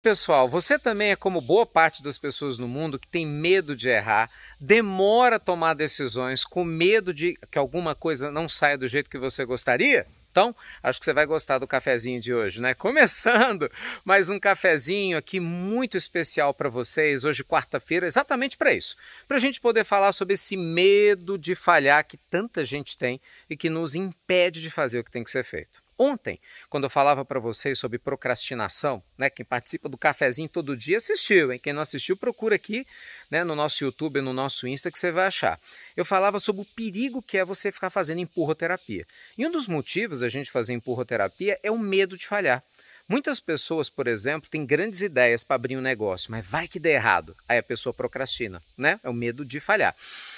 Pessoal, você também é como boa parte das pessoas no mundo que tem medo de errar, demora a tomar decisões com medo de que alguma coisa não saia do jeito que você gostaria? Então, acho que você vai gostar do cafezinho de hoje, né? Começando mais um cafezinho aqui muito especial para vocês, hoje quarta-feira, exatamente para isso, para a gente poder falar sobre esse medo de falhar que tanta gente tem e que nos impede de fazer o que tem que ser feito. Ontem, quando eu falava para vocês sobre procrastinação, né, quem participa do cafezinho todo dia assistiu, hein? quem não assistiu procura aqui né, no nosso YouTube, no nosso Insta, que você vai achar. Eu falava sobre o perigo que é você ficar fazendo empurroterapia. E um dos motivos da gente fazer empurroterapia é o medo de falhar. Muitas pessoas, por exemplo, têm grandes ideias para abrir um negócio, mas vai que dê errado. Aí a pessoa procrastina, né? É o medo de falhar.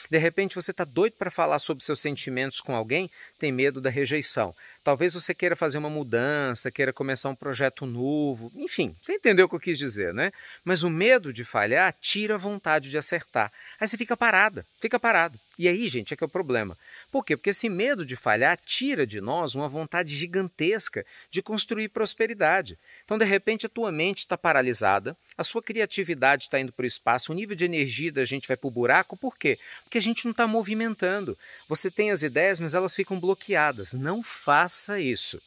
De repente você está doido para falar sobre seus sentimentos com alguém, tem medo da rejeição. Talvez você queira fazer uma mudança, queira começar um projeto novo, enfim, você entendeu o que eu quis dizer, né? Mas o medo de falhar tira a vontade de acertar. Aí você fica parada, fica parado. E aí, gente, é que é o problema. Por quê? Porque esse medo de falhar tira de nós uma vontade gigantesca de construir prosperidade então, de repente, a tua mente está paralisada, a sua criatividade está indo para o espaço, o nível de energia da gente vai para o buraco. Por quê? Porque a gente não está movimentando. Você tem as ideias, mas elas ficam bloqueadas. Não faça isso.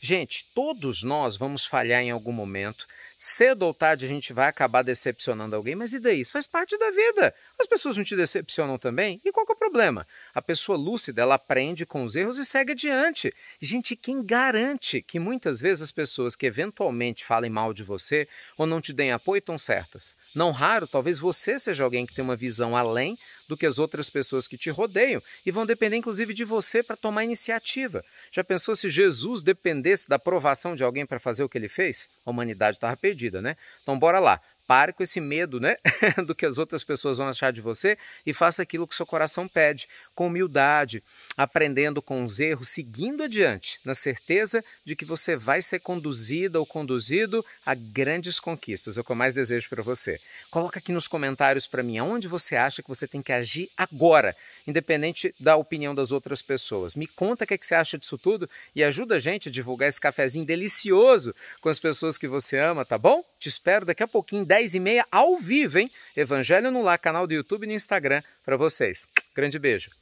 Gente, todos nós vamos falhar em algum momento, Cedo ou tarde a gente vai acabar decepcionando alguém, mas e daí? Isso faz parte da vida. As pessoas não te decepcionam também? E qual é o problema? A pessoa lúcida, ela aprende com os erros e segue adiante. gente, quem garante que muitas vezes as pessoas que eventualmente falem mal de você ou não te deem apoio estão certas? Não raro, talvez você seja alguém que tem uma visão além do que as outras pessoas que te rodeiam e vão depender inclusive de você para tomar iniciativa. Já pensou se Jesus dependesse da aprovação de alguém para fazer o que ele fez? A humanidade estava tá perdida perdida, né? Então bora lá. Pare com esse medo, né? do que as outras pessoas vão achar de você e faça aquilo que seu coração pede, com humildade, aprendendo com os erros, seguindo adiante, na certeza de que você vai ser conduzida ou conduzido a grandes conquistas. É o que eu mais desejo para você. Coloca aqui nos comentários para mim aonde você acha que você tem que agir agora, independente da opinião das outras pessoas. Me conta o que, é que você acha disso tudo e ajuda a gente a divulgar esse cafezinho delicioso com as pessoas que você ama, tá bom? Te espero daqui a pouquinho, 10h30, ao vivo, hein? Evangelho no Lá, canal do YouTube e no Instagram para vocês. Grande beijo.